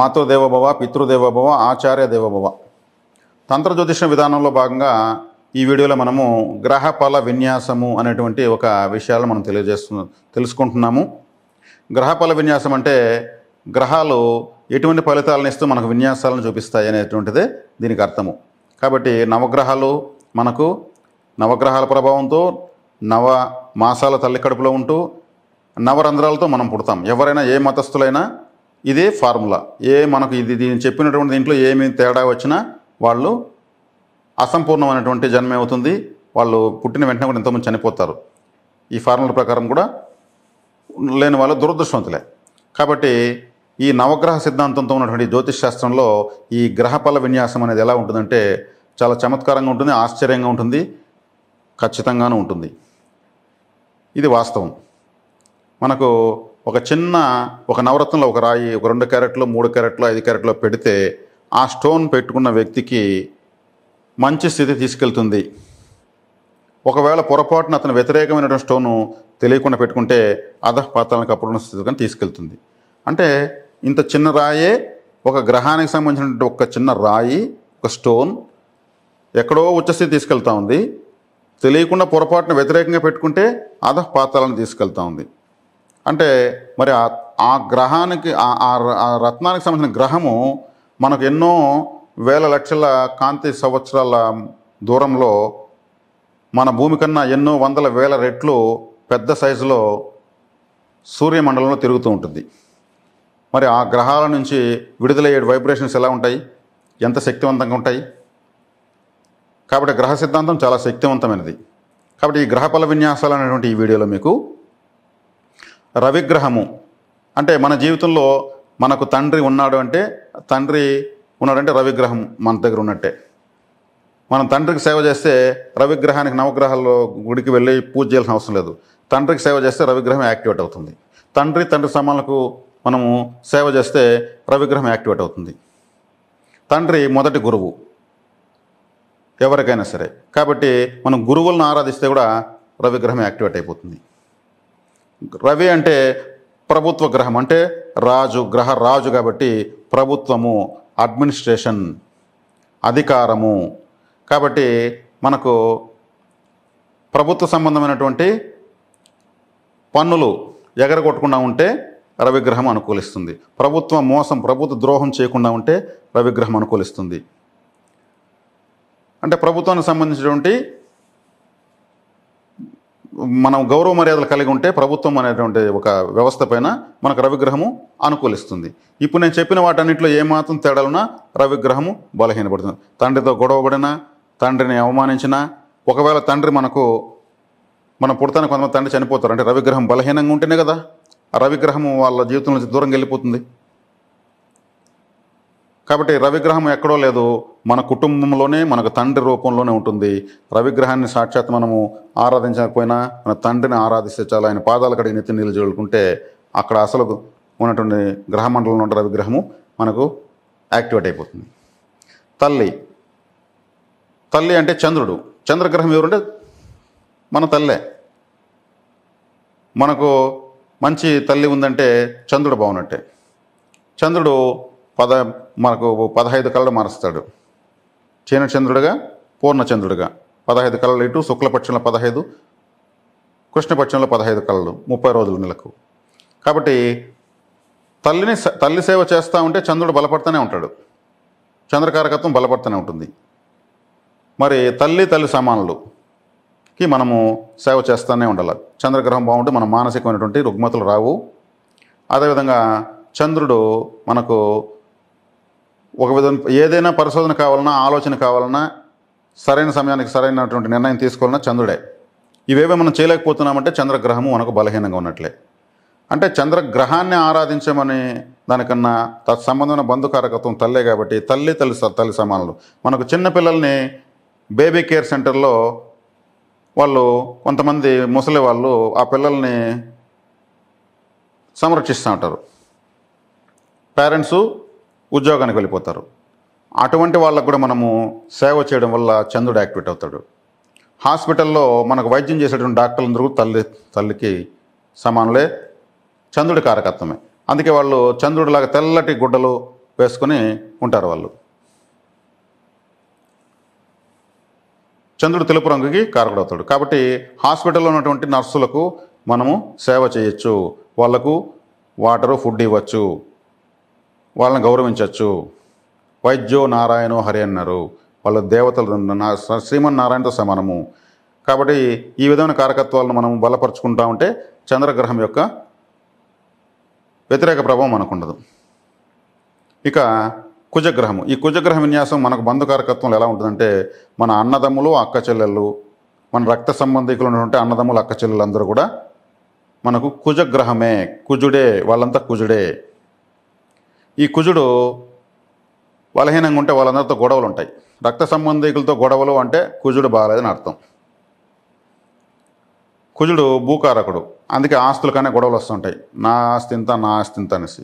మాతృదేవభవ పితృదేవభవ ఆచార్య దేవభవ తంత్ర జ్యోతిష విధానంలో భాగంగా ఈ వీడియోలో మనము గ్రహఫల విన్యాసము అనేటువంటి ఒక విషయాలు మనం తెలియజేస్తు తెలుసుకుంటున్నాము గ్రహఫల విన్యాసం అంటే గ్రహాలు ఎటువంటి ఫలితాలను ఇస్తూ మనకు విన్యాసాలను చూపిస్తాయి అనేటువంటిదే దీనికి అర్థము కాబట్టి నవగ్రహాలు మనకు నవగ్రహాల ప్రభావంతో నవ మాసాల తల్లి కడుపులో ఉంటూ నవరంధ్రాలతో మనం పుడతాం ఎవరైనా ఏ మతస్థులైనా ఇదే ఫార్ములా ఏ మనకు ఇది దీని చెప్పినటువంటి దీంట్లో ఏమి తేడా వచ్చినా వాళ్ళు అసంపూర్ణమైనటువంటి జన్మ అవుతుంది వాళ్ళు పుట్టిన వెంటనే కూడా ఎంతోమంది చనిపోతారు ఈ ఫార్ములా ప్రకారం కూడా లేని వాళ్ళు దురదృష్టవంతులే కాబట్టి ఈ నవగ్రహ సిద్ధాంతంతో ఉన్నటువంటి జ్యోతిష్ శాస్త్రంలో ఈ గ్రహఫల విన్యాసం అనేది ఎలా ఉంటుందంటే చాలా చమత్కారంగా ఉంటుంది ఆశ్చర్యంగా ఉంటుంది ఖచ్చితంగానూ ఉంటుంది ఇది వాస్తవం మనకు ఒక చిన్న ఒక నవరత్నంలో ఒక రాయి ఒక రెండు క్యారెట్లు మూడు క్యారెట్లు ఐదు క్యారెట్లో పెడితే ఆ స్టోన్ పెట్టుకున్న వ్యక్తికి మంచి స్థితి తీసుకెళ్తుంది ఒకవేళ పొరపాటున అతను వ్యతిరేకమైనటువంటి స్టోను తెలియకుండా పెట్టుకుంటే అధపాతాలకు స్థితి కానీ తీసుకెళ్తుంది అంటే ఇంత చిన్న రాయే ఒక గ్రహానికి సంబంధించినటువంటి ఒక చిన్న రాయి ఒక స్టోన్ ఎక్కడో ఉచ్చస్థితి తీసుకెళ్తా ఉంది తెలియకుండా పొరపాటున వ్యతిరేకంగా పెట్టుకుంటే అధపాతాలను తీసుకెళ్తా ఉంది అంటే మరి ఆ గ్రహానికి ఆ రత్నానికి సంబంధించిన గ్రహము మనకు ఎన్నో వేల లక్షల కాంతి సంవత్సరాల దూరంలో మన భూమి కన్నా ఎన్నో వందల వేల రెట్లు పెద్ద సైజులో సూర్యమండలంలో తిరుగుతూ ఉంటుంది మరి ఆ గ్రహాల నుంచి విడుదలయ్యే వైబ్రేషన్స్ ఎలా ఉంటాయి ఎంత శక్తివంతంగా ఉంటాయి కాబట్టి గ్రహ సిద్ధాంతం చాలా శక్తివంతమైనది కాబట్టి ఈ గ్రహ ఫల విన్యాసాలు అనేటువంటి ఈ వీడియోలో మీకు రవిగ్రహము అంటే మన జీవితంలో మనకు తండ్రి ఉన్నాడు అంటే తండ్రి ఉన్నాడంటే రవిగ్రహం మన దగ్గర ఉన్నట్టే మనం తండ్రికి సేవ చేస్తే రవిగ్రహానికి నవగ్రహాల్లో గుడికి వెళ్ళి పూజ చేయాల్సిన అవసరం లేదు తండ్రికి సేవ చేస్తే రవిగ్రహం యాక్టివేట్ అవుతుంది తండ్రి తండ్రి సమాలకు మనము సేవ చేస్తే రవిగ్రహం యాక్టివేట్ అవుతుంది తండ్రి మొదటి గురువు ఎవరికైనా సరే కాబట్టి మనం గురువులను ఆరాధిస్తే కూడా రవిగ్రహం యాక్టివేట్ అయిపోతుంది రవి అంటే ప్రభుత్వ గ్రహం అంటే రాజు గ్రహ రాజు కాబట్టి ప్రభుత్వము అడ్మినిస్ట్రేషన్ అధికారము కాబట్టి మనకు ప్రభుత్వ సంబంధమైనటువంటి పన్నులు ఎగరగొట్టకుండా ఉంటే రవిగ్రహం అనుకూలిస్తుంది ప్రభుత్వ మోసం ప్రభుత్వ ద్రోహం చేయకుండా ఉంటే రవిగ్రహం అనుకూలిస్తుంది అంటే ప్రభుత్వానికి సంబంధించినటువంటి మనం గౌరవ మర్యాదలు కలిగి ఉంటే ప్రభుత్వం అనేటువంటి ఒక వ్యవస్థ పైన మనకు రవిగ్రహము అనుకూలిస్తుంది ఇప్పుడు నేను చెప్పిన వాటన్నింటిలో ఏమాత్రం తేడాలున్నా రవిగ్రహము బలహీనపడుతుంది తండ్రితో గొడవబడినా తండ్రిని అవమానించినా ఒకవేళ తండ్రి మనకు మనం పుడతానే కొంతమంది తండ్రి చనిపోతారు అంటే రవిగ్రహం బలహీనంగా ఉంటేనే కదా రవిగ్రహం రవిగ్రహము వాళ్ళ జీవితంలో నుంచి దూరంగా వెళ్ళిపోతుంది కాబట్టి రవిగ్రహం ఎక్కడో లేదు మన కుటుంబంలోనే మనకు తండ్రి రూపంలోనే ఉంటుంది రవిగ్రహాన్ని సాక్షాత్ మనము ఆరాధించకపోయినా మన తండ్రిని ఆరాధిస్తే చాలా ఆయన పాదాలు కడిగి నెత్తి నీళ్ళు చూడుకుంటే అక్కడ అసలు ఉన్నటువంటి గ్రహమండలంలో ఉన్న రవిగ్రహము మనకు యాక్టివేట్ అయిపోతుంది తల్లి తల్లి అంటే చంద్రుడు చంద్రగ్రహం ఎవరంటే మన తల్లే మనకు మంచి తల్లి ఉందంటే చంద్రుడు బాగున్నట్టే చంద్రుడు పద మనకు పదహైదు కళ్ళు మారుస్తాడు క్షీణచంద్రుడిగా పూర్ణచంద్రుడిగా పదహైదు కళ్ళు ఇటు శుక్లపక్షంలో పదహైదు కృష్ణపక్షంలో పదహైదు కళ్ళు ముప్పై రోజుల నెలకు కాబట్టి తల్లిని తల్లి సేవ చేస్తూ ఉంటే చంద్రుడు బలపడుతూనే ఉంటాడు చంద్రకారకత్వం బలపడుతూనే ఉంటుంది మరి తల్లి తల్లి సమానులుకి మనము సేవ చేస్తూనే ఉండాలి చంద్రగ్రహం బాగుంటే మన మానసికమైనటువంటి రుగ్మతలు రావు అదేవిధంగా చంద్రుడు మనకు ఒక విధంగా ఏదైనా పరిశోధన కావాలన్నా ఆలోచన కావాలన్నా సరైన సమయానికి సరైనటువంటి నిర్ణయం తీసుకోవాలన్నా చంద్రుడే ఇవేవే మనం చేయలేకపోతున్నామంటే చంద్రగ్రహము మనకు బలహీనంగా ఉన్నట్లే అంటే చంద్రగ్రహాన్ని ఆరాధించమని దానికన్నా తత్సంబంధమైన బంధుకారకత్వం తల్లే కాబట్టి తల్లి తల్లి తల్లి సమానులు మనకు చిన్నపిల్లల్ని బేబీ కేర్ సెంటర్లో వాళ్ళు కొంతమంది ముసలి వాళ్ళు ఆ పిల్లల్ని సంరక్షిస్తూ ఉంటారు పేరెంట్సు ఉద్యోగానికి వెళ్ళిపోతారు అటువంటి వాళ్ళకు కూడా మనము సేవ చేయడం వల్ల చంద్రుడు యాక్టివేట్ అవుతాడు హాస్పిటల్లో మనకు వైద్యం చేసేటువంటి డాక్టర్లందరూ తల్లి తల్లికి సమానులే చంద్రుడి కారకత్వమే అందుకే వాళ్ళు చంద్రుడిలాగా తెల్లటి గుడ్డలు వేసుకొని ఉంటారు వాళ్ళు చంద్రుడు తెలుపు రంగుకి కారకుడవుతాడు కాబట్టి హాస్పిటల్లో ఉన్నటువంటి నర్సులకు మనము సేవ చేయొచ్చు వాళ్లకు వాటరు ఫుడ్ ఇవ్వచ్చు వాళ్ళని గౌరవించవచ్చు వైద్యో నారాయణో హరి అన్నారు వాళ్ళ దేవతలు శ్రీమన్నారాయణతో సమానము కాబట్టి ఈ విధమైన కారకత్వాలను మనం బలపరుచుకుంటా ఉంటే చంద్రగ్రహం యొక్క వ్యతిరేక ప్రభావం మనకు ఉండదు ఇక కుజగ్రహము ఈ కుజగ్రహ విన్యాసం మనకు బంధుకారకత్వంలో ఎలా ఉంటుందంటే మన అన్నదమ్ములు అక్క చెల్లెళ్ళు మన రక్త సంబంధికులు ఉన్నటువంటి అన్నదమ్ములు అక్క అందరూ కూడా మనకు కుజగ్రహమే కుజుడే వాళ్ళంతా కుజుడే ఈ కుజుడు బలహీనంగా ఉంటే వాళ్ళందరితో గొడవలు ఉంటాయి రక్త సంబంధికులతో గొడవలు అంటే కుజుడు బాగాలేదని అర్థం కుజుడు భూకారకుడు అందుకే ఆస్తులకనే గొడవలు వస్తుంటాయి నా ఆస్తి ఇంత నా ఆస్తి ఇంత అనేసి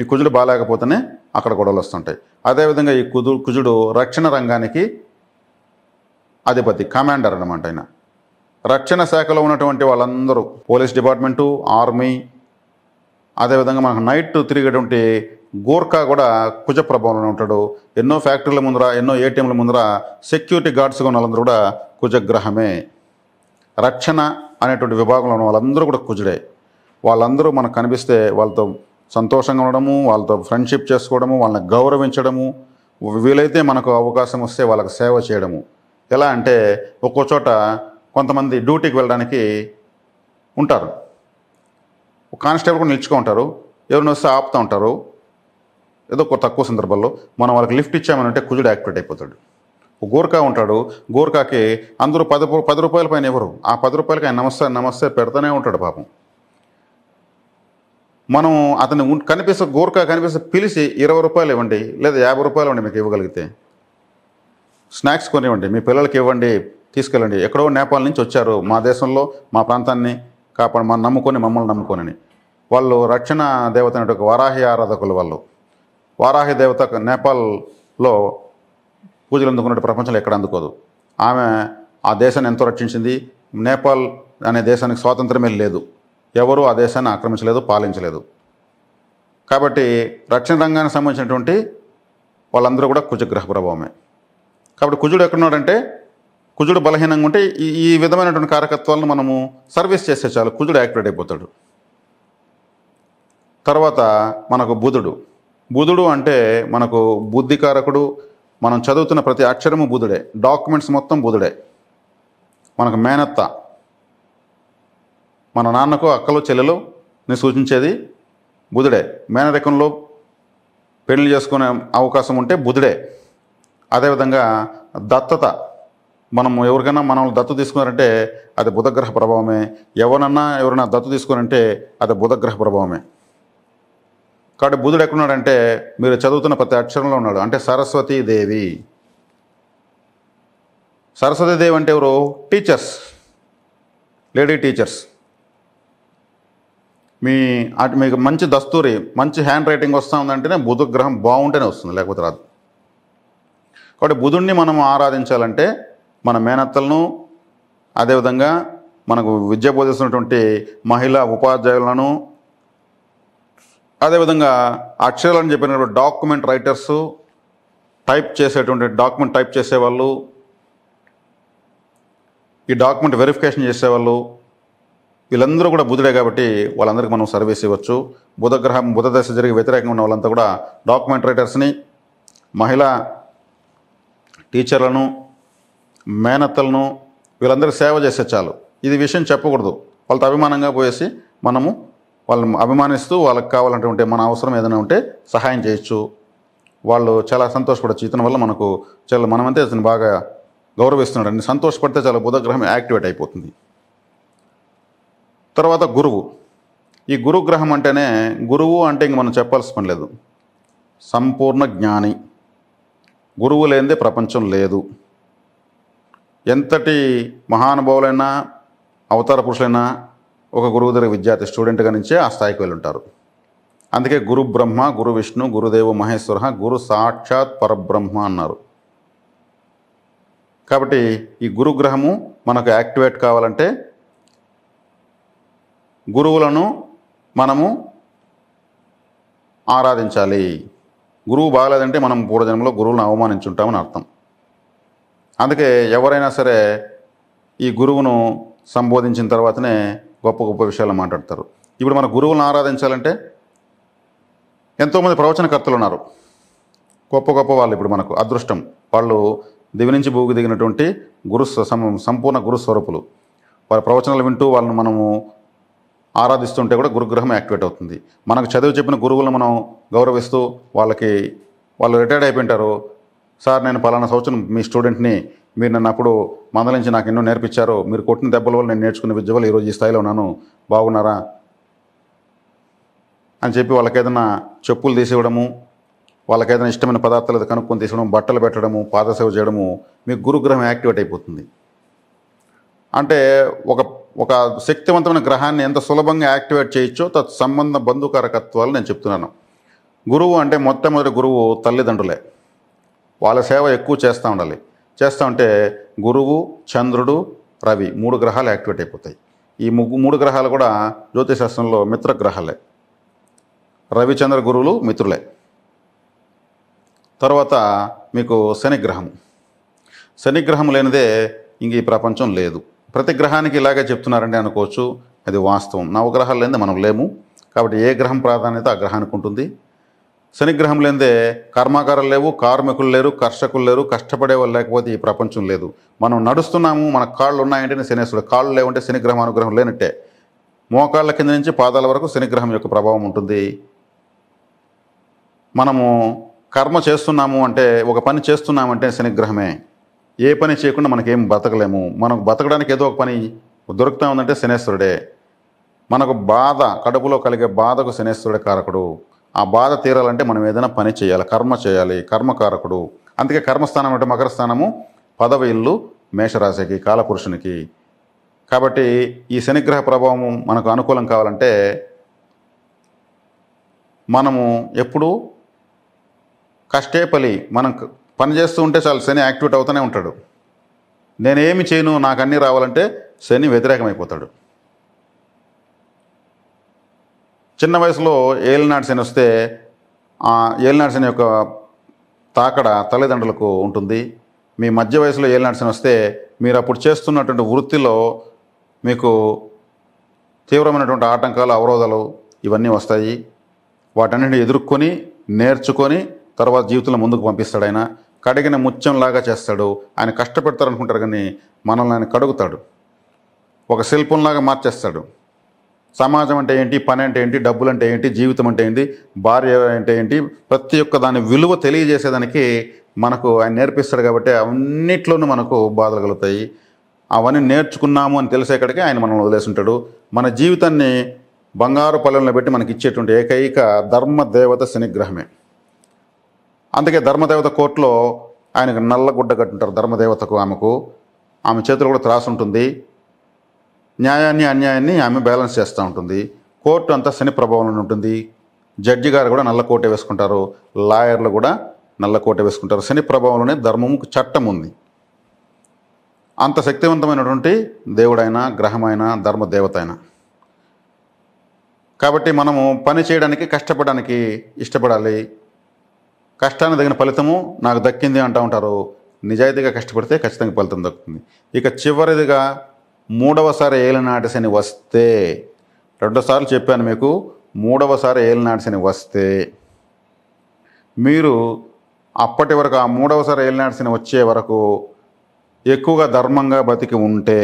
ఈ కుజుడు బాగాలేకపోతేనే అక్కడ గొడవలు వస్తుంటాయి అదేవిధంగా ఈ కుదు కుజుడు రక్షణ రంగానికి అధిపతి కమాండర్ అనమాట ఆయన రక్షణ శాఖలో ఉన్నటువంటి వాళ్ళందరూ పోలీస్ డిపార్ట్మెంటు ఆర్మీ అదేవిధంగా మనకు నైట్ తిరిగేటువంటి గోర్ఖా కూడా కుజ ప్రభావంలో ఉంటాడు ఎన్నో ఫ్యాక్టరీల ముందర ఎన్నో ఏటీఎంల ముందర సెక్యూరిటీ గార్డ్స్గా ఉన్న వాళ్ళందరూ కూడా కుజగ్రహమే రక్షణ అనేటువంటి విభాగంలో ఉన్న వాళ్ళందరూ కూడా కుజుడే వాళ్ళందరూ మనకు కనిపిస్తే వాళ్ళతో సంతోషంగా ఉండడము వాళ్ళతో ఫ్రెండ్షిప్ చేసుకోవడము వాళ్ళని గౌరవించడము వీలైతే మనకు అవకాశం వస్తే వాళ్ళకి సేవ చేయడము ఎలా అంటే ఒక్కో చోట కొంతమంది డ్యూటీకి వెళ్ళడానికి ఉంటారు కానిస్టేబుల్ కూడా నిలుచుకుంటారు ఎవరిని వస్తే ఆపుతూ ఉంటారు ఏదో ఒక తక్కువ సందర్భాల్లో మనం వాళ్ళకి లిఫ్ట్ ఇచ్చామనంటే కుజుడు యాక్టివేట్ అయిపోతాడు గోర్కా ఉంటాడు గోర్కాకి అందరూ పది పది రూపాయల పైన ఎవరు ఆ పది రూపాయలకి ఆయన నమస్తే నమస్తే పెడతానే ఉంటాడు పాపం మనం అతను కనిపిస్తే గోర్కా కనిపిస్తే పిలిచి ఇరవై రూపాయలు ఇవ్వండి లేదా యాభై రూపాయలు ఇవ్వండి మీకు ఇవ్వగలిగితే స్నాక్స్ కొనివ్వండి మీ పిల్లలకి ఇవ్వండి తీసుకెళ్ళండి ఎక్కడో నేపాల్ నుంచి వచ్చారు మా దేశంలో మా ప్రాంతాన్ని కాపాడు మనం నమ్ముకొని మమ్మల్ని నమ్ముకొని వాళ్ళు రక్షణ దేవత వారాహి ఆరాధకులు వాళ్ళు వారాహి దేవత నేపాల్లో పూజలు అందుకున్నట్టు ప్రపంచంలో ఎక్కడ అందుకోదు ఆమె ఆ దేశాన్ని ఎంతో రక్షించింది నేపాల్ అనే దేశానికి స్వాతంత్రమే లేదు ఎవరూ ఆ దేశాన్ని ఆక్రమించలేదు పాలించలేదు కాబట్టి రక్షణ రంగానికి సంబంధించినటువంటి వాళ్ళందరూ కూడా కుజగ్రహ ప్రభావమే కాబట్టి కుజుడు ఎక్కడున్నాడంటే కుజుడు బలహీనంగా ఉంటే ఈ ఈ విధమైనటువంటి కార్యకర్తలను మనము సర్వీస్ చేసే చాలు కుజుడు యాక్టివేట్ అయిపోతాడు తర్వాత మనకు బుధుడు బుధుడు అంటే మనకు బుద్ధికారకుడు మనం చదువుతున్న ప్రతి అక్షరము బుధుడే డాక్యుమెంట్స్ మొత్తం బుధుడే మనకు మేనత్త మన నాన్నకు అక్కలు చెల్లెలు సూచించేది బుధుడే మేనరికంలో పెళ్లి చేసుకునే అవకాశం ఉంటే బుధుడే అదేవిధంగా దత్తత మనం ఎవరికైనా మనం దత్తు తీసుకున్నారంటే అది బుధగ్రహ ప్రభావమే ఎవరన్నా ఎవరైనా దత్తు తీసుకున్నారంటే అది బుధగ్రహ ప్రభావమే కాబట్టి బుధుడు ఎక్కడున్నాడంటే మీరు చదువుతున్న ప్రతి అక్షరంలో ఉన్నాడు అంటే సరస్వతీదేవి సరస్వతీదేవి అంటే ఎవరు టీచర్స్ లేడీ టీచర్స్ మీ మీకు మంచి దస్తూరి మంచి హ్యాండ్ రైటింగ్ వస్తూ ఉందంటేనే బుధ గ్రహం బాగుంటేనే వస్తుంది లేకపోతే రాదు కాబట్టి బుధుడిని మనం ఆరాధించాలంటే మన మేనత్తలను అదేవిధంగా మనకు విద్య బోధిస్తున్నటువంటి మహిళా ఉపాధ్యాయులను అదేవిధంగా అక్షరాలు అని డాక్యుమెంట్ రైటర్స్ టైప్ చేసేటువంటి డాక్యుమెంట్ టైప్ చేసేవాళ్ళు ఈ డాక్యుమెంట్ వెరిఫికేషన్ చేసేవాళ్ళు వీళ్ళందరూ కూడా బుధుడే కాబట్టి వాళ్ళందరికీ మనం సర్వీస్ ఇవ్వచ్చు బుధగ్రహం బుధదశ జరిగి వ్యతిరేకంగా ఉన్న వాళ్ళంతా కూడా డాక్యుమెంట్ రైటర్స్ని మహిళా టీచర్లను మేనత్తలను వీళ్ళందరికీ సేవ చేసే చాలు ఇది విషయం చెప్పకూడదు వాళ్ళతో అభిమానంగా పోయేసి మనము వాళ్ళని అభిమానిస్తూ వాళ్ళకి కావాలంటే మన అవసరం ఏదైనా ఉంటే సహాయం చేయొచ్చు వాళ్ళు చాలా సంతోషపడచ్చు ఇతని వల్ల మనకు చాలా మనమంతే అతను బాగా గౌరవిస్తున్నాడు అండి సంతోషపడితే చాలా బుధగ్రహం యాక్టివేట్ అయిపోతుంది తర్వాత గురువు ఈ గురుగ్రహం అంటేనే గురువు అంటే ఇంక మనం చెప్పాల్సిన పని లేదు సంపూర్ణ జ్ఞాని గురువు లేనిదే ప్రపంచం లేదు ఎంతటి మహానుభావులైనా అవతార పురుషులైనా ఒక గురువు దగ్గర విద్యార్థి స్టూడెంట్గా నుంచే ఆ స్థాయికి వెళ్ళుంటారు అందుకే గురు బ్రహ్మ గురు విష్ణు గురుదేవు మహేశ్వర గురు సాక్షాత్ పరబ్రహ్మ అన్నారు కాబట్టి ఈ గురుగ్రహము మనకు యాక్టివేట్ కావాలంటే గురువులను మనము ఆరాధించాలి గురువు బాగలేదంటే మనం పూర్వజన్మలో గురువులను అవమానించుంటామని అర్థం అందుకే ఎవరైనా సరే ఈ గురువును సంబోధించిన తర్వాతనే గొప్ప గొప్ప విషయాలు మాట్లాడతారు ఇప్పుడు మన గురువులను ఆరాధించాలంటే ఎంతోమంది ప్రవచనకర్తలు ఉన్నారు గొప్ప గొప్ప వాళ్ళు ఇప్పుడు మనకు అదృష్టం వాళ్ళు దివి నుంచి భూకి దిగినటువంటి గురు సంపూర్ణ గురుస్వరూపులు వారి ప్రవచనాలు వింటూ వాళ్ళని మనము ఆరాధిస్తుంటే కూడా గురుగ్రహం యాక్టివేట్ అవుతుంది మనకు చదువు చెప్పిన గురువులను మనం గౌరవిస్తూ వాళ్ళకి వాళ్ళు రిటైర్డ్ అయిపోయింటారు సార్ నేను పలానా సంవత్సరం మీ స్టూడెంట్ని మీరు నన్ను అప్పుడు మందలించి నాకు ఎన్నో నేర్పించారు మీరు కొట్టిన దెబ్బల వల్ల నేను నేర్చుకున్న విద్య వల్ల ఈరోజు ఈ స్థాయిలో ఉన్నాను బాగున్నారా అని చెప్పి వాళ్ళకేదైనా చెప్పులు తీసివ్వడము వాళ్ళకేదైనా ఇష్టమైన పదార్థాలు అది కనుక్కొని తీసుకోవడం బట్టలు పెట్టడము పాదసేవ చేయడము మీకు గురుగ్రహం యాక్టివేట్ అయిపోతుంది అంటే ఒక ఒక శక్తివంతమైన గ్రహాన్ని ఎంత సులభంగా యాక్టివేట్ చేయొచ్చో తత్ సంబంధ బంధుకారకత్వాలు నేను చెప్తున్నాను గురువు అంటే మొట్టమొదటి గురువు తల్లిదండ్రులే వాళ్ళ సేవ ఎక్కువ చేస్తూ ఉండాలి చేస్తూ ఉంటే గురువు చంద్రుడు రవి మూడు గ్రహాలు యాక్టివేట్ అయిపోతాయి ఈ ముగ్గు మూడు గ్రహాలు కూడా జ్యోతిశాస్త్రంలో మిత్రగ్రహాలే రవిచంద్ర గురువులు మిత్రులే తర్వాత మీకు శనిగ్రహం శనిగ్రహం లేనిదే ఇంక ఈ ప్రపంచం లేదు ప్రతి గ్రహానికి ఇలాగే చెప్తున్నారండి అనుకోవచ్చు అది వాస్తవం నవగ్రహాలు లేనిదే మనం లేము కాబట్టి ఏ గ్రహం ప్రాధాన్యత ఆ గ్రహానికి ఉంటుంది శనిగ్రహం లేదే కర్మాకారులు లేవు కార్మికులు లేరు కర్షకులు లేరు కష్టపడేవాళ్ళు లేకపోతే ఈ ప్రపంచం లేదు మనం నడుస్తున్నాము మన కాళ్ళు ఉన్నాయంటే శనేశ్వరుడు కాళ్ళు లేవంటే శనిగ్రహం అనుగ్రహం లేనట్టే మోకాళ్ళ కింద నుంచి పాదాల వరకు శనిగ్రహం యొక్క ప్రభావం ఉంటుంది మనము కర్మ చేస్తున్నాము అంటే ఒక పని చేస్తున్నామంటే శనిగ్రహమే ఏ పని చేయకుండా మనకేం బతకలేము మనకు బతకడానికి ఏదో ఒక పని దొరుకుతా ఉందంటే శనేశ్వరుడే మనకు బాధ కడుపులో కలిగే బాధకు శనేశ్వరుడే కారకుడు ఆ బాధ తీరాలంటే మనం ఏదైనా పని చేయాలి కర్మ చేయాలి కర్మకారకుడు అందుకే కర్మస్థానం అంటే మకరస్థానము పదవ ఇల్లు మేషరాశికి కాలపురుషునికి కాబట్టి ఈ శనిగ్రహ ప్రభావం మనకు అనుకూలం కావాలంటే మనము ఎప్పుడు కష్టే పలి మనం పనిచేస్తూ ఉంటే చాలు శని యాక్టివేట్ అవుతూనే ఉంటాడు నేనేమి చేయను నాకు అన్నీ రావాలంటే శని వ్యతిరేకమైపోతాడు చిన్న వయసులో ఏలినాటి శని వస్తే ఏలినాటి శని యొక్క తాకడ తల్లిదండ్రులకు ఉంటుంది మీ మధ్య వయసులో ఏలినాటి శని వస్తే మీరు అప్పుడు చేస్తున్నటువంటి వృత్తిలో మీకు తీవ్రమైనటువంటి ఆటంకాలు అవరోధాలు ఇవన్నీ వస్తాయి వాటన్నిటిని ఎదుర్కొని నేర్చుకొని తర్వాత జీవితంలో ముందుకు పంపిస్తాడు ఆయన కడిగిన ముత్యంలాగా చేస్తాడు ఆయన అనుకుంటారు కానీ మనల్ని ఆయన కడుగుతాడు ఒక శిల్పంలాగా మార్చేస్తాడు సమాజం అంటే ఏంటి పని అంటే ఏంటి డబ్బులు అంటే ఏంటి జీవితం అంటే ఏంటి భార్య అంటే ఏంటి ప్రతి ఒక్క దాని విలువ తెలియజేసేదానికి మనకు ఆయన నేర్పిస్తారు కాబట్టి అన్నిట్లోనూ మనకు బాధలు కలుగుతాయి అవన్నీ నేర్చుకున్నాము అని తెలిసేకడికి ఆయన మనల్ని వదిలేసుంటాడు మన జీవితాన్ని బంగారు పల్లెంలో పెట్టి మనకి ఇచ్చేటువంటి ఏకైక ధర్మదేవత శనిగ్రహమే అందుకే ధర్మదేవత కోర్టులో ఆయనకు నల్లగుడ్డ కట్టుంటారు ధర్మదేవతకు ఆమెకు ఆమె చేతులు కూడా త్రాసు ఉంటుంది న్యాయాన్ని అన్యాయాన్ని ఆమె బ్యాలెన్స్ చేస్తూ ఉంటుంది కోర్టు అంతా శని ప్రభావంలో ఉంటుంది జడ్జి గారు కూడా నల్ల కోటే వేసుకుంటారు లాయర్లు కూడా నల్ల కోటే వేసుకుంటారు శని ప్రభావంలోనే ధర్మము చట్టం ఉంది అంత శక్తివంతమైనటువంటి దేవుడైనా గ్రహమైన ధర్మదేవత అయినా కాబట్టి మనము పని చేయడానికి కష్టపడడానికి ఇష్టపడాలి కష్టానికి తగిన ఫలితము నాకు దక్కింది అంటూ ఉంటారు నిజాయితీగా కష్టపడితే ఖచ్చితంగా ఫలితం దక్కుతుంది ఇక చివరిదిగా మూడవసారి ఏలినాటి శని వస్తే రెండోసార్లు చెప్పాను మీకు మూడవసారి ఏలినాటి శని వస్తే మీరు అప్పటి వరకు ఆ మూడవసారి ఏలినాటి శని వచ్చే వరకు ఎక్కువగా ధర్మంగా బతికి ఉంటే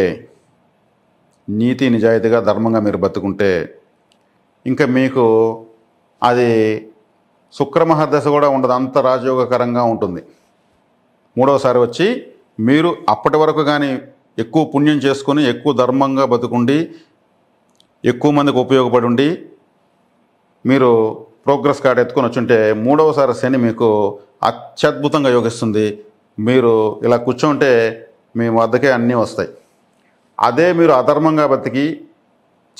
నీతి నిజాయితీగా ధర్మంగా మీరు బతుకుంటే ఇంకా మీకు అది శుక్రమహర్దశ కూడా ఉండదు అంత రాజయోగకరంగా ఉంటుంది మూడవసారి వచ్చి మీరు అప్పటి వరకు కానీ ఎక్కువ పుణ్యం చేసుకుని ఎక్కువ ధర్మంగా బతుకుండి ఎక్కువ మందికి ఉపయోగపడి ఉండి మీరు ప్రోగ్రెస్ కార్డ్ ఎత్తుకొని వచ్చుంటే మూడవసారి శని మీకు అత్యద్భుతంగా యోగిస్తుంది మీరు ఇలా కూర్చుంటే మీ వద్దకే అన్నీ వస్తాయి అదే మీరు అధర్మంగా బతికి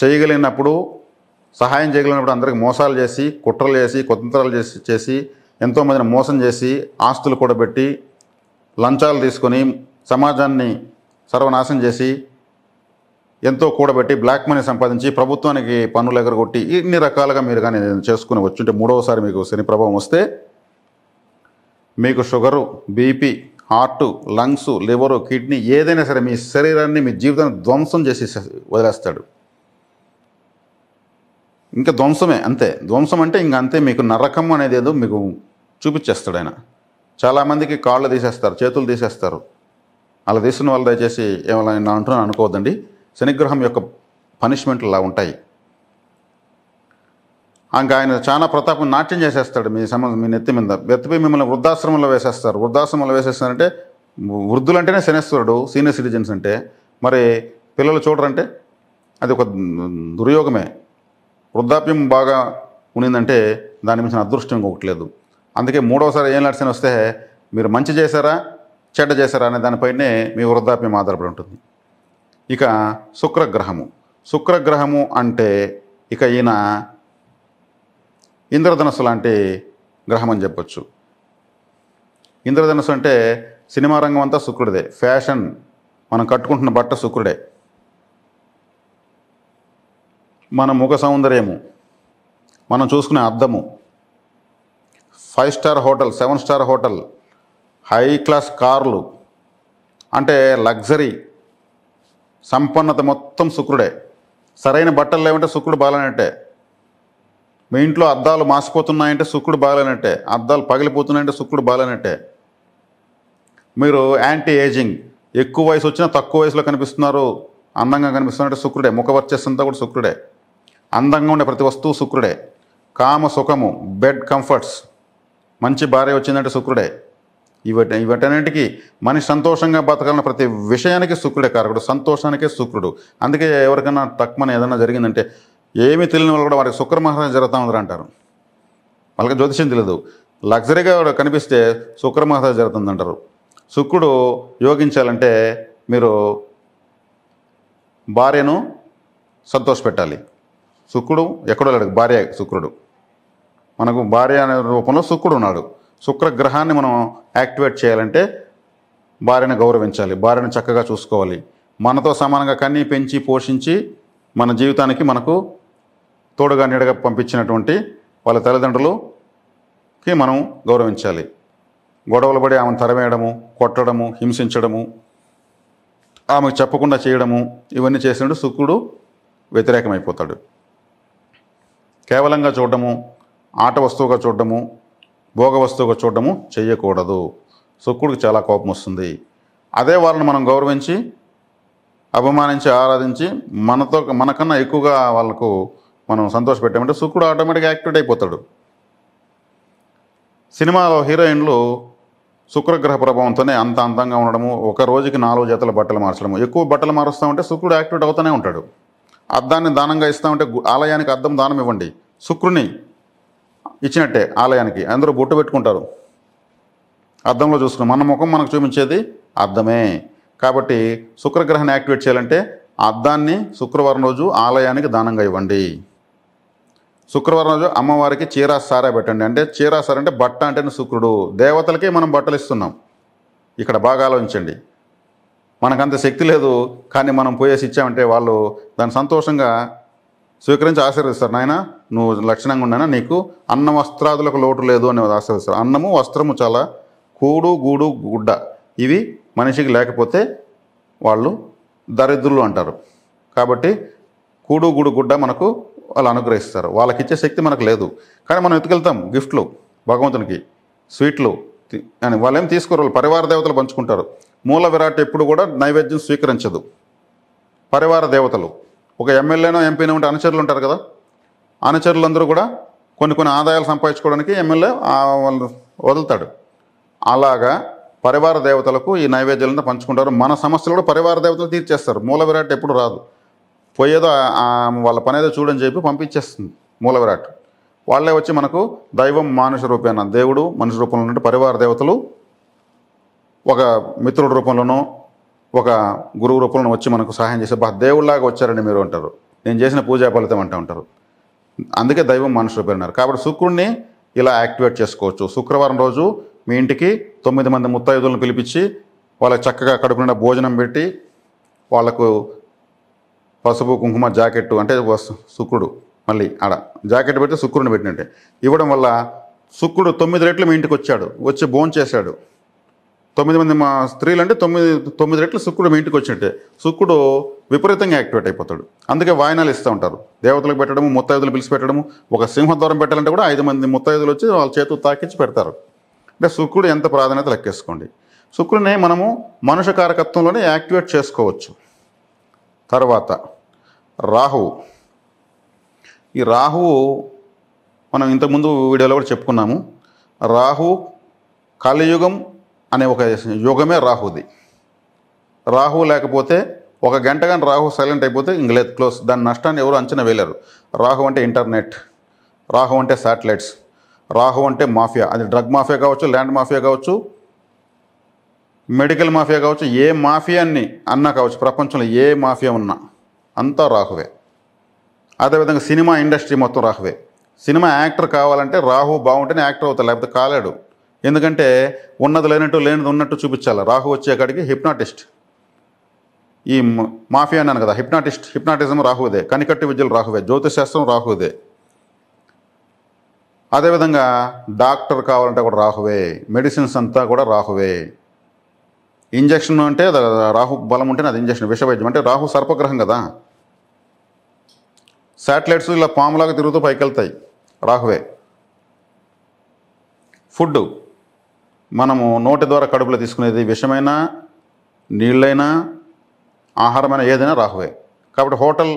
చేయగలిగినప్పుడు సహాయం చేయగలిగినప్పుడు అందరికి మోసాలు చేసి కుట్రలు చేసి కుతంత్రాలు చేసి చేసి ఎంతోమందిని మోసం చేసి ఆస్తులు కూడబెట్టి లంచాలు తీసుకొని సమాజాన్ని సర్వనాశనం చేసి ఎంతో కూడబెట్టి బ్లాక్ మనీ సంపాదించి ప్రభుత్వానికి పన్నులు ఎగరగొట్టి ఇన్ని రకాలుగా మీరు కానీ చేసుకుని వచ్చుంటే మూడవసారి మీకు శని ప్రభావం వస్తే మీకు sugar BP heart lungs liver kidney ఏదైనా సరే మీ శరీరాన్ని మీ జీవితాన్ని ధ్వంసం చేసి వదిలేస్తాడు ఇంకా ధ్వంసమే అంతే ధ్వంసం అంటే ఇంకా అంతే మీకు నరకం అనేది ఏదో మీకు చూపించేస్తాడు ఆయన చాలామందికి కాళ్ళు తీసేస్తారు చేతులు తీసేస్తారు అలా తీసుకున్న వాళ్ళు దయచేసి ఏమైనా నేను అంటున్నాను అనుకోవద్దండి శనిగ్రహం యొక్క పనిష్మెంట్లు అలా ఉంటాయి ఇంకా ఆయన చాలా ప్రతాపం నాట్యం చేసేస్తాడు మీ సంబంధం మీ నెత్తి మీద ఎత్తిపోయి మిమ్మల్ని వృద్ధాశ్రమంలో వేసేస్తారు వృద్ధాశ్రమంలో వేసేస్తారంటే వృద్ధులు అంటేనే శనేశ్వరుడు సీనియర్ సిటిజన్స్ అంటే మరి పిల్లలు చూడరంటే అది ఒక దుర్యోగమే వృద్ధాప్యం బాగా ఉనిందంటే దాని మించిన అదృష్టం ఇంకొకటి లేదు అందుకే మూడవసారి ఏం నడిచిన వస్తే మీరు మంచి చేశారా చెడ్డ చేశారా అనే దానిపైనే మీ వృద్ధాప్యం ఆధారపడి ఉంటుంది ఇక శుక్రగ్రహము శుక్రగ్రహము అంటే ఇక ఈయన ఇంద్రధనస్సు లాంటి గ్రహం అని చెప్పచ్చు ఇంద్రధనస్సు అంటే సినిమా రంగం అంతా శుక్రుడిదే ఫ్యాషన్ మనం కట్టుకుంటున్న బట్ట శుక్రుడే మన ముఖ సౌందర్యము మనం చూసుకునే అద్దము five star hotel seven star hotel high class కార్లు అంటే లగ్జరీ సంపన్నత మొత్తం శుక్రుడే సరైన బట్టలు లేవంటే శుక్రుడు బాగాలేనట్టే మీ ఇంట్లో అద్దాలు మాసిపోతున్నాయంటే శుక్రుడు బాగాలేనట్టే అద్దాలు పగిలిపోతున్నాయంటే శుక్రుడు బాగాలేనట్టే మీరు యాంటీ ఏజింగ్ ఎక్కువ వయసు వచ్చినా తక్కువ వయసులో కనిపిస్తున్నారు అందంగా కనిపిస్తున్నారంటే శుక్రుడే ముఖ ముఖవర్చస్సంతా కూడా శుక్రుడే అందంగా ఉండే ప్రతి వస్తువు శుక్రుడే కామ సుఖము బెడ్ కంఫర్ట్స్ మంచి భార్య వచ్చిందంటే శుక్రుడే ఇవి ఇవటన్నిటికీ మనిషి సంతోషంగా బతకాలన్న ప్రతి విషయానికి శుక్రుడే కారకుడు సంతోషానికే శుక్రుడు అందుకే ఎవరికైనా తక్కువని ఏదైనా జరిగిందంటే ఏమీ తెలియని వాళ్ళు కూడా వారికి శుక్ర మహారాజు జరుగుతూ ఉందని అంటారు వాళ్ళకి జ్యోతిషం తెలియదు లగ్జరీగా కనిపిస్తే శుక్ర మహారాజు జరుగుతుందంటారు శుక్రుడు యోగించాలంటే మీరు భార్యను సంతోషపెట్టాలి శుక్రుడు ఎక్కడో లేడు భార్య శుక్రుడు మనకు భార్య అనే రూపంలో శుక్రుడు ఉన్నాడు శుక్రగ్రహాన్ని మనం యాక్టివేట్ చేయాలంటే భార్యను గౌరవించాలి భార్యను చక్కగా చూసుకోవాలి మనతో సమానంగా కన్నీ పెంచి పోషించి మన జీవితానికి మనకు తోడుగా నీడగా పంపించినటువంటి వాళ్ళ తల్లిదండ్రులకి మనం గౌరవించాలి గొడవలు పడి ఆమెను తరవేయడము కొట్టడము హింసించడము ఆమెకు చెప్పకుండా చేయడము ఇవన్నీ చేసినట్టు శుక్రుడు వ్యతిరేకమైపోతాడు కేవలంగా చూడడము ఆట వస్తువుగా చూడడము భోగవస్తువుగా చూడటము చేయకూడదు శుక్రుడికి చాలా కోపం వస్తుంది అదే వాళ్ళని మనం గౌరవించి అభిమానించి ఆరాధించి మనతో మనకన్నా ఎక్కువగా వాళ్ళకు మనం సంతోషపెట్టామంటే శుక్రుడు ఆటోమేటిక్గా యాక్టివేట్ అయిపోతాడు సినిమాలో హీరోయిన్లు శుక్రగ్రహ ప్రభావంతోనే అంత అంతంగా ఉండడము ఒక రోజుకి నాలుగు జతల బట్టలు మార్చడము ఎక్కువ బట్టలు మారుస్తామంటే శుక్రుడు యాక్టివేట్ అవుతూనే ఉంటాడు అద్దాన్ని దానంగా ఇస్తామంటే ఆలయానికి అద్దం దానం ఇవ్వండి శుక్రుని ఇచ్చినట్టే ఆలయానికి అందరూ బొట్టు పెట్టుకుంటారు అర్థంలో చూసుకున్నాం మన ముఖం మనకు చూపించేది అర్థమే కాబట్టి శుక్రగ్రహాన్ని యాక్టివేట్ చేయాలంటే అద్దాన్ని శుక్రవారం రోజు ఆలయానికి దానంగా ఇవ్వండి శుక్రవారం రోజు అమ్మవారికి చీరా సారా పెట్టండి అంటే చీరా సార అంటే బట్ట అంటే శుక్రుడు దేవతలకే మనం బట్టలు ఇస్తున్నాం ఇక్కడ బాగా ఆలోచించండి మనకంత శక్తి లేదు కానీ మనం పోయేసి ఇచ్చామంటే వాళ్ళు దాన్ని సంతోషంగా స్వీకరించి ఆశీర్వదిస్తారు నాయన నువ్వు లక్షణంగా ఉండనా నీకు అన్నం వస్త్రాదులకు లోటు లేదు అని ఆశీర్వదిస్తారు అన్నము వస్త్రము చాలా కూడు గూడు గుడ్డ ఇవి మనిషికి లేకపోతే వాళ్ళు దరిద్రులు అంటారు కాబట్టి కూడు గూడు గుడ్డ మనకు వాళ్ళు అనుగ్రహిస్తారు వాళ్ళకి ఇచ్చే శక్తి మనకు లేదు కానీ మనం ఎత్తుకెళ్తాం గిఫ్ట్లు భగవంతునికి స్వీట్లు అని వాళ్ళేం తీసుకోరు పరివార దేవతలు పంచుకుంటారు మూల విరాట్ ఎప్పుడు కూడా నైవేద్యం స్వీకరించదు పరివార దేవతలు ఒక ఎమ్మెల్యేనో ఎంపీనో ఉంటే అనుచరులు ఉంటారు కదా అనుచరులందరూ కూడా కొన్ని కొన్ని ఆదాయాలు సంపాదించుకోవడానికి ఎమ్మెల్యే వదులుతాడు అలాగా పరివార దేవతలకు ఈ నైవేద్యాలను పంచుకుంటారు మన సమస్యలు కూడా పరివార దేవతలు తీర్చేస్తారు మూల విరాట్ ఎప్పుడు రాదు పోయేదో వాళ్ళ పని ఏదో చూడని చెప్పి పంపించేస్తుంది మూల విరాట్ వాళ్ళే వచ్చి మనకు దైవం మానుష రూపేణ దేవుడు మనిషి రూపంలో ఉన్నట్టు పరివార దేవతలు ఒక మిత్రుడి రూపంలోనో ఒక గురువు రూపంలో వచ్చి మనకు సహాయం చేసే బా దేవుళ్లాగా వచ్చారని మీరు అంటారు నేను చేసిన పూజా ఫలితం అంటూ ఉంటారు అందుకే దైవం మనుషులు పెరిగినారు కాబట్టి శుక్రుడిని ఇలా యాక్టివేట్ చేసుకోవచ్చు శుక్రవారం రోజు మీ ఇంటికి తొమ్మిది మంది ముత్తైదులను పిలిపించి వాళ్ళకి చక్కగా కడుపు భోజనం పెట్టి వాళ్ళకు పసుపు కుంకుమ జాకెట్ అంటే శుక్రుడు మళ్ళీ ఆడ జాకెట్ పెట్టి శుక్రుడిని పెట్టినట్టే ఇవ్వడం వల్ల శుక్రుడు తొమ్మిది రెట్లు మీ ఇంటికి వచ్చాడు వచ్చి చేశాడు తొమ్మిది మంది మా స్త్రీలు అంటే తొమ్మిది తొమ్మిది రెట్లు శుక్రుడు మీ ఇంటికి వచ్చినట్టే శుక్రుడు విపరీతంగా యాక్టివేట్ అయిపోతాడు అందుకే వాయనాలు ఇస్తూ ఉంటారు దేవతలకు పెట్టడము ముత్తైదులు పిలిచి పెట్టడము ఒక సింహద్వారం పెట్టాలంటే కూడా ఐదు మంది ముత్తైదులు వచ్చి వాళ్ళ చేతులు తాకించి పెడతారు అంటే శుక్రుడు ఎంత ప్రాధాన్యత లెక్కేసుకోండి శుక్రుడిని మనము మనుష కారకత్వంలోనే యాక్టివేట్ చేసుకోవచ్చు తర్వాత రాహువు ఈ రాహువు మనం ఇంతకుముందు వీడియోలో కూడా చెప్పుకున్నాము రాహు కలియుగం అనే ఒక యోగమే రాహుది రాహు లేకపోతే ఒక గంట కానీ రాహు సైలెంట్ అయిపోతే లేదు క్లోజ్ దాని నష్టాన్ని ఎవరు అంచనా వేయలేరు రాహు అంటే ఇంటర్నెట్ రాహు అంటే శాటిలైట్స్ రాహు అంటే మాఫియా అది డ్రగ్ మాఫియా కావచ్చు ల్యాండ్ మాఫియా కావచ్చు మెడికల్ మాఫియా కావచ్చు ఏ మాఫియాన్ని అన్నా కావచ్చు ప్రపంచంలో ఏ మాఫియా ఉన్నా అంతా రాహువే అదేవిధంగా సినిమా ఇండస్ట్రీ మొత్తం రాహువే సినిమా యాక్టర్ కావాలంటే రాహు బాగుంటేనే యాక్టర్ అవుతాడు లేకపోతే కాలేడు ఎందుకంటే ఉన్నది లేనట్టు లేనిది ఉన్నట్టు చూపించాలి రాహు వచ్చేకాడికి హిప్నాటిస్ట్ ఈ మాఫియా అన్నాను కదా హిప్నాటిస్ట్ హిప్నాటిజం రాహుదే కనికట్టి విద్యలు రాహువే జ్యోతిశాస్త్రం రాహుదే అదేవిధంగా డాక్టర్ కావాలంటే కూడా రాహువే మెడిసిన్స్ అంతా కూడా రాహువే ఇంజక్షన్ అంటే రాహు బలం ఉంటేనే అది ఇంజక్షన్ విషవైద్యం అంటే రాహు సర్పగ్రహం కదా శాటిలైట్స్ ఇలా పాములాగా తిరుగుతూ పైకి వెళ్తాయి రాహువే ఫుడ్ మనము నోటి ద్వారా కడుపులో తీసుకునేది విషమైనా నీళ్ళైనా ఆహారమైన ఏదైనా రాహువే కాబట్టి హోటల్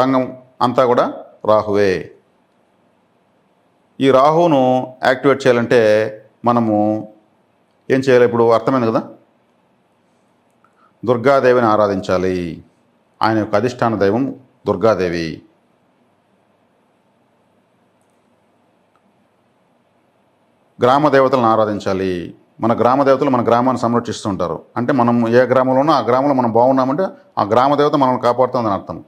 రంగం అంతా కూడా రాహువే ఈ రాహువును యాక్టివేట్ చేయాలంటే మనము ఏం చేయాలి ఇప్పుడు అర్థమైంది కదా దుర్గాదేవిని ఆరాధించాలి ఆయన యొక్క అధిష్టాన దైవం దుర్గాదేవి గ్రామ దేవతలను ఆరాధించాలి మన గ్రామ దేవతలు మన గ్రామాన్ని సంరక్షిస్తుంటారు అంటే మనం ఏ గ్రామంలోనో ఆ గ్రామంలో మనం బాగున్నామంటే ఆ గ్రామ దేవత మనల్ని కాపాడుతుందని అర్థం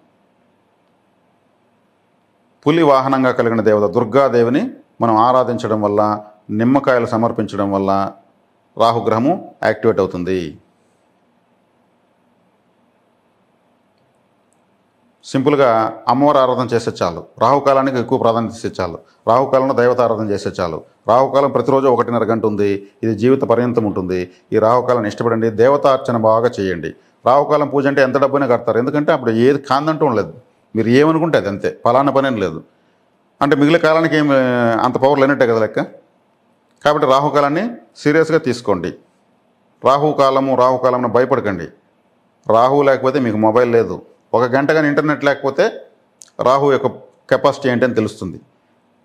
పులి వాహనంగా కలిగిన దేవత దుర్గాదేవిని మనం ఆరాధించడం వల్ల నిమ్మకాయలు సమర్పించడం వల్ల రాహుగ్రహము యాక్టివేట్ అవుతుంది సింపుల్గా అమ్మవారి ఆరాధన చేసే చాలు రాహుకాలానికి ఎక్కువ ప్రాధాన్యత ఇచ్చే చాలు రాహుకాలంలో దైవత ఆరాధన చేసే చాలు రాహుకాలం ప్రతిరోజు ఒకటిన్నర గంట ఉంది ఇది జీవిత పర్యంతం ఉంటుంది ఈ రాహుకాలాన్ని ఇష్టపడండి దేవతార్చన బాగా చేయండి రాహుకాలం పూజ అంటే ఎంత డబ్బునే కడతారు ఎందుకంటే అప్పుడు ఏది కాందంటూ ఉండలేదు మీరు ఏమనుకుంటే అది అంతే పని పనేం లేదు అంటే మిగిలిన కాలానికి ఏమి అంత పవర్ లేనట్టే కదా లెక్క కాబట్టి రాహుకాలాన్ని సీరియస్గా తీసుకోండి రాహుకాలము రాహుకాలంను భయపడకండి రాహు లేకపోతే మీకు మొబైల్ లేదు ఒక గంట కానీ ఇంటర్నెట్ లేకపోతే రాహు యొక్క కెపాసిటీ ఏంటని తెలుస్తుంది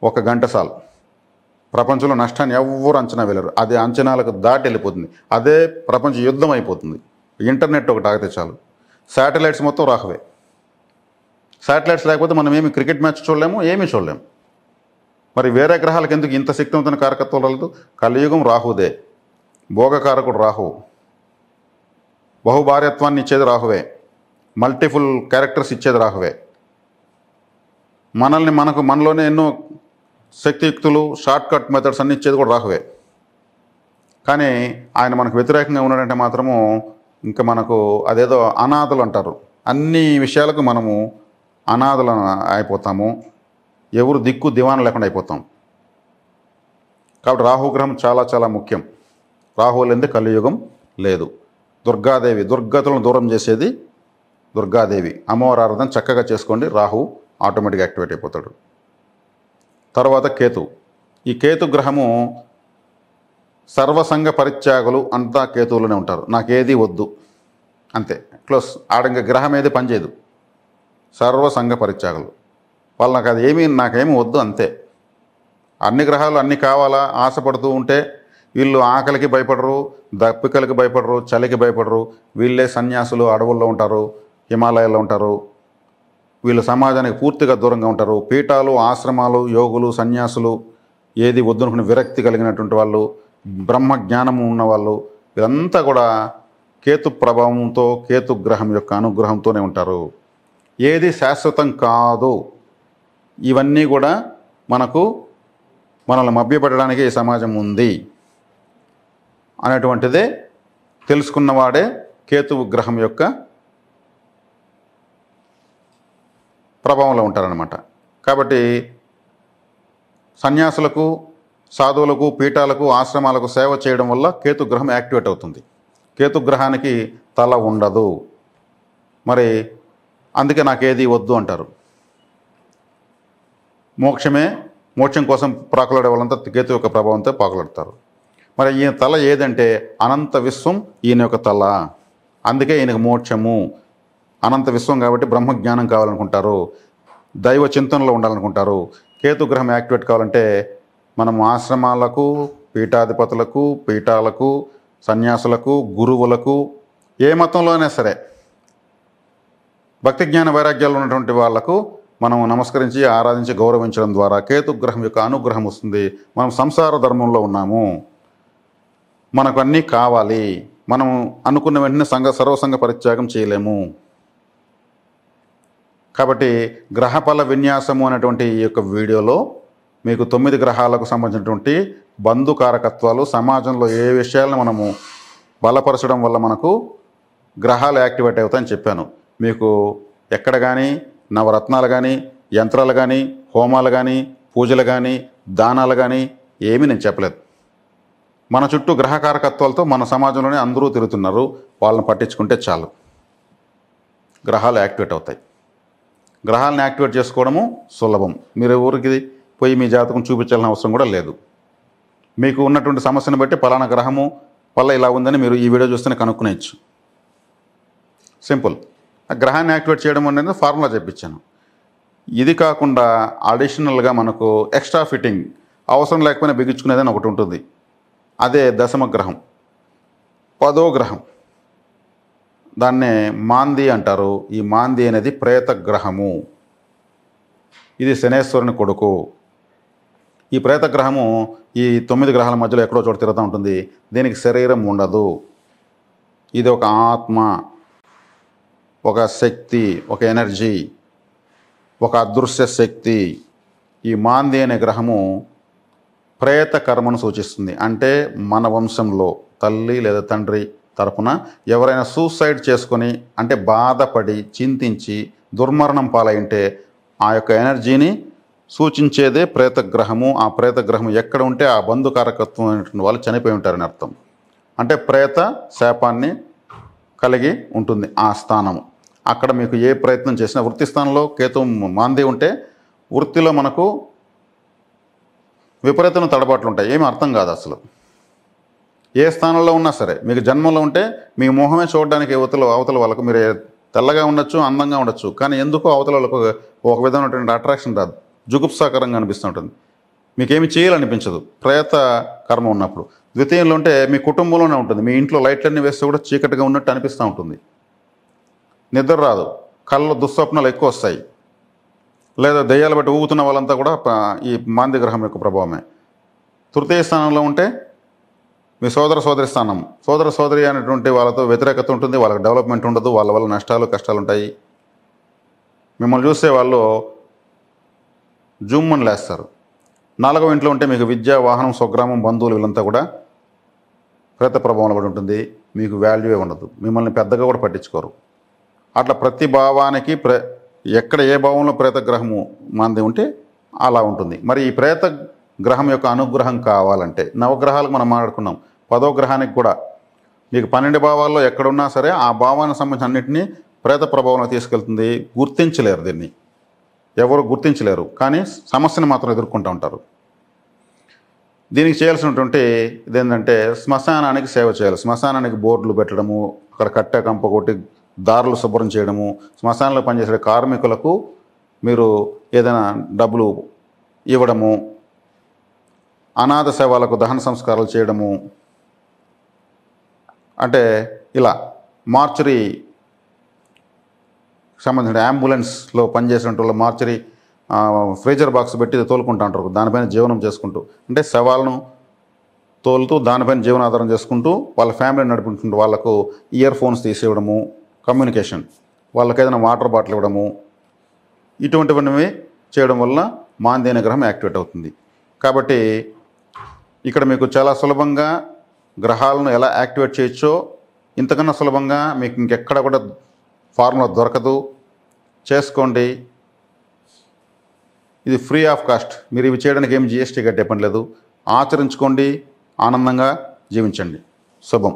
ఒక గంట సాలు ప్రపంచంలో నష్టాన్ని ఎవ్వరు అంచనా వెళ్ళరు అది అంచనాలకు దాటి వెళ్ళిపోతుంది అదే ప్రపంచ యుద్ధం అయిపోతుంది ఇంటర్నెట్ ఒకటి ఆగితే చాలు శాటిలైట్స్ మొత్తం రాహువే శాటిలైట్స్ లేకపోతే మనం ఏమి క్రికెట్ మ్యాచ్ చూడలేము ఏమీ చూడలేము మరి వేరే గ్రహాలకు ఎందుకు ఇంత శక్తివంతమైన కారకత్వం రాలేదు కలియుగం రాహుదే భోగకారకుడు రాహు బహుభార్యత్వాన్ని ఇచ్చేది రాహువే మల్టిపుల్ క్యారెక్టర్స్ ఇచ్చేది రాహువే మనల్ని మనకు మనలోనే ఎన్నో శక్తియుక్తులు షార్ట్కట్ మెథడ్స్ అన్ని ఇచ్చేది కూడా రాహువే కానీ ఆయన మనకు వ్యతిరేకంగా ఉన్నాడంటే మాత్రము ఇంకా మనకు అదేదో అనాథలు అంటారు అన్ని విషయాలకు మనము అనాథలు అయిపోతాము ఎవరు దిక్కు దివాన లేకుండా అయిపోతాం కాబట్టి రాహుగ్రహం చాలా చాలా ముఖ్యం ఎందుకు కలియుగం లేదు దుర్గాదేవి దుర్గతులను దూరం చేసేది దుర్గాదేవి అమ్మవారి ఆరాధన చక్కగా చేసుకోండి రాహు ఆటోమేటిక్గా యాక్టివేట్ అయిపోతాడు తర్వాత కేతు ఈ కేతు గ్రహము సర్వసంగ పరిత్యాగులు అంతా కేతువులోనే ఉంటారు నాకేది వద్దు అంతే క్లోజ్ ఆడంక గ్రహం ఏది పనిచేయదు సర్వసంగ పరిత్యాగులు వాళ్ళు నాకు అది ఏమీ నాకేమి వద్దు అంతే అన్ని గ్రహాలు అన్ని కావాలా ఆశపడుతూ ఉంటే వీళ్ళు ఆకలికి భయపడరు దప్పికలకి భయపడరు చలికి భయపడరు వీళ్ళే సన్యాసులు అడవుల్లో ఉంటారు హిమాలయాల్లో ఉంటారు వీళ్ళు సమాజానికి పూర్తిగా దూరంగా ఉంటారు పీఠాలు ఆశ్రమాలు యోగులు సన్యాసులు ఏది వద్దనుకుని విరక్తి కలిగినటువంటి వాళ్ళు బ్రహ్మ జ్ఞానము ఉన్నవాళ్ళు వీళ్ళంతా కూడా కేతు ప్రభావంతో కేతు గ్రహం యొక్క అనుగ్రహంతోనే ఉంటారు ఏది శాశ్వతం కాదు ఇవన్నీ కూడా మనకు మనల్ని మభ్యపెట్టడానికి ఈ సమాజం ఉంది అనేటువంటిదే తెలుసుకున్నవాడే కేతు గ్రహం యొక్క ప్రభావంలో ఉంటారనమాట కాబట్టి సన్యాసులకు సాధువులకు పీఠాలకు ఆశ్రమాలకు సేవ చేయడం వల్ల కేతుగ్రహం యాక్టివేట్ అవుతుంది కేతుగ్రహానికి తల ఉండదు మరి అందుకే నాకేది వద్దు అంటారు మోక్షమే మోక్షం కోసం పాకులాడే వాళ్ళంతా కేతు యొక్క ప్రభావంతో పాకులాడతారు మరి ఈయన తల ఏదంటే అనంత విశ్వం ఈయన యొక్క తల అందుకే ఈయనకు మోక్షము అనంత విశ్వం కాబట్టి బ్రహ్మజ్ఞానం కావాలనుకుంటారు దైవ చింతనలో ఉండాలనుకుంటారు కేతుగ్రహం యాక్టివేట్ కావాలంటే మనం ఆశ్రమాలకు పీఠాధిపతులకు పీఠాలకు సన్యాసులకు గురువులకు ఏ మతంలో అయినా సరే భక్తి జ్ఞాన వైరాగ్యాలు ఉన్నటువంటి వాళ్లకు మనం నమస్కరించి ఆరాధించి గౌరవించడం ద్వారా కేతుగ్రహం యొక్క అనుగ్రహం వస్తుంది మనం సంసార ధర్మంలో ఉన్నాము మనకు అన్నీ కావాలి మనం అనుకున్న వెంటనే సంఘ సర్వసంగ పరిత్యాగం చేయలేము కాబట్టి గ్రహఫల విన్యాసము అనేటువంటి ఈ యొక్క వీడియోలో మీకు తొమ్మిది గ్రహాలకు సంబంధించినటువంటి బంధుకారకత్వాలు సమాజంలో ఏ విషయాలను మనము బలపరచడం వల్ల మనకు గ్రహాలు యాక్టివేట్ అవుతాయని చెప్పాను మీకు ఎక్కడ కానీ నవరత్నాలు కానీ యంత్రాలు కానీ హోమాలు కానీ పూజలు కానీ దానాలు కానీ ఏమీ నేను చెప్పలేదు మన చుట్టూ గ్రహకారకత్వాలతో మన సమాజంలోనే అందరూ తిరుగుతున్నారు వాళ్ళని పట్టించుకుంటే చాలు గ్రహాలు యాక్టివేట్ అవుతాయి గ్రహాలను యాక్టివేట్ చేసుకోవడము సులభం మీరు ఊరికి పోయి మీ జాతకం చూపించాల్సిన అవసరం కూడా లేదు మీకు ఉన్నటువంటి సమస్యను బట్టి పలానా గ్రహము వల్ల ఇలా ఉందని మీరు ఈ వీడియో చూస్తేనే కనుక్కునేచ్చు సింపుల్ ఆ గ్రహాన్ని యాక్టివేట్ చేయడం అనేది ఫార్ములా చెప్పించాను ఇది కాకుండా అడిషనల్గా మనకు ఎక్స్ట్రా ఫిట్టింగ్ అవసరం లేకపోయినా బిగించుకునేదని ఒకటి ఉంటుంది అదే దశమ గ్రహం పదో గ్రహం దాన్నే మాంది అంటారు ఈ మాంది అనేది ప్రేత గ్రహము ఇది శనేశ్వరుని కొడుకు ఈ ప్రేత గ్రహము ఈ తొమ్మిది గ్రహాల మధ్యలో ఎక్కడో చోట తిరుగుతూ ఉంటుంది దీనికి శరీరం ఉండదు ఇది ఒక ఆత్మ ఒక శక్తి ఒక ఎనర్జీ ఒక అదృశ్య శక్తి ఈ మాంది అనే గ్రహము ప్రేత కర్మను సూచిస్తుంది అంటే మన వంశంలో తల్లి లేదా తండ్రి తరపున ఎవరైనా సూసైడ్ చేసుకొని అంటే బాధపడి చింతించి దుర్మరణం పాలైంటే ఆ యొక్క ఎనర్జీని సూచించేదే ప్రేతగ్రహము ఆ ప్రేతగ్రహం ఎక్కడ ఉంటే ఆ బంధుకారకత్వం అనేటువంటి వాళ్ళు చనిపోయి ఉంటారని అర్థం అంటే ప్రేత శాపాన్ని కలిగి ఉంటుంది ఆ స్థానము అక్కడ మీకు ఏ ప్రయత్నం చేసినా వృత్తి స్థానంలో కేతు మాంది ఉంటే వృత్తిలో మనకు విపరీతం తడబాట్లు ఉంటాయి ఏమీ అర్థం కాదు అసలు ఏ స్థానంలో ఉన్నా సరే మీకు జన్మలో ఉంటే మీ మొహమే చూడడానికి అవతల అవతల వాళ్ళకు మీరు తెల్లగా ఉండొచ్చు అందంగా ఉండొచ్చు కానీ ఎందుకు అవతల వాళ్ళకు ఒక విధమైనటువంటి అట్రాక్షన్ రాదు జుగుప్సాకరంగా అనిపిస్తుంటుంది మీకేమి చేయాలనిపించదు ప్రయత్న కర్మ ఉన్నప్పుడు ద్వితీయంలో ఉంటే మీ కుటుంబంలోనే ఉంటుంది మీ ఇంట్లో లైట్లన్నీ వేస్తే కూడా చీకటిగా ఉన్నట్టు అనిపిస్తూ ఉంటుంది నిద్ర రాదు కళ్ళ దుస్వప్నాలు ఎక్కువ వస్తాయి లేదా దయ్యాలు బట్టి ఊగుతున్న వాళ్ళంతా కూడా ఈ మాంది గ్రహం యొక్క ప్రభావమే తృతీయ స్థానంలో ఉంటే మీ సోదర సోదరి స్థానం సోదర సోదరి అనేటువంటి వాళ్ళతో వ్యతిరేకత ఉంటుంది వాళ్ళకి డెవలప్మెంట్ ఉండదు వాళ్ళ వల్ల నష్టాలు కష్టాలు ఉంటాయి మిమ్మల్ని చూసే వాళ్ళు అని లేస్తారు నాలుగవ ఇంట్లో ఉంటే మీకు విద్య వాహనం స్వగ్రామం బంధువులు వీళ్ళంతా కూడా ప్రేత ప్రభావంలో పడి ఉంటుంది మీకు వాల్యూ ఉండదు మిమ్మల్ని పెద్దగా కూడా పట్టించుకోరు అట్లా ప్రతి భావానికి ప్రే ఎక్కడ ఏ భావంలో ప్రేతగ్రహము మంది ఉంటే అలా ఉంటుంది మరి ఈ ప్రేత గ్రహం యొక్క అనుగ్రహం కావాలంటే నవగ్రహాలకు మనం మాట్లాడుకున్నాం పదో గ్రహానికి కూడా మీకు పన్నెండు భావాల్లో ఎక్కడున్నా సరే ఆ భావానికి సంబంధించిన అన్నింటినీ ప్రేత ప్రభావంలో తీసుకెళ్తుంది గుర్తించలేరు దీన్ని ఎవరు గుర్తించలేరు కానీ సమస్యను మాత్రం ఎదుర్కొంటూ ఉంటారు దీనికి చేయాల్సినటువంటి ఇదేంటంటే శ్మశానానికి సేవ చేయాలి శ్మశానానికి బోర్డులు పెట్టడము అక్కడ కట్ట కంప కొట్టి దారులు శుభ్రం చేయడము శ్మశానంలో పనిచేసే కార్మికులకు మీరు ఏదైనా డబ్బులు ఇవ్వడము అనాథ సేవలకు దహన సంస్కారాలు చేయడము అంటే ఇలా మార్చరీ సంబంధించిన అంబులెన్స్లో పనిచేసినట్టు వాళ్ళు మార్చరీ ఫ్రీజర్ బాక్స్ పెట్టి తోలుకుంటూ ఉంటారు దానిపైన జీవనం చేసుకుంటూ అంటే శవాలను తోలుతూ దానిపైన జీవనాధారం చేసుకుంటూ వాళ్ళ ఫ్యామిలీ నడిపించుకుంటూ వాళ్ళకు ఇయర్ ఫోన్స్ తీసివ్వడము కమ్యూనికేషన్ వాళ్ళకి ఏదైనా వాటర్ బాటిల్ ఇవ్వడము ఇటువంటివన్నీ చేయడం వల్ల మాందేన గ్రహం యాక్టివేట్ అవుతుంది కాబట్టి ఇక్కడ మీకు చాలా సులభంగా గ్రహాలను ఎలా యాక్టివేట్ చేయొచ్చో ఇంతకన్నా సులభంగా మీకు ఇంకెక్కడ కూడా ఫార్ములా దొరకదు చేసుకోండి ఇది ఫ్రీ ఆఫ్ కాస్ట్ మీరు ఇవి చేయడానికి ఏం జిఎస్టీ కట్టే పని లేదు ఆచరించుకోండి ఆనందంగా జీవించండి శుభం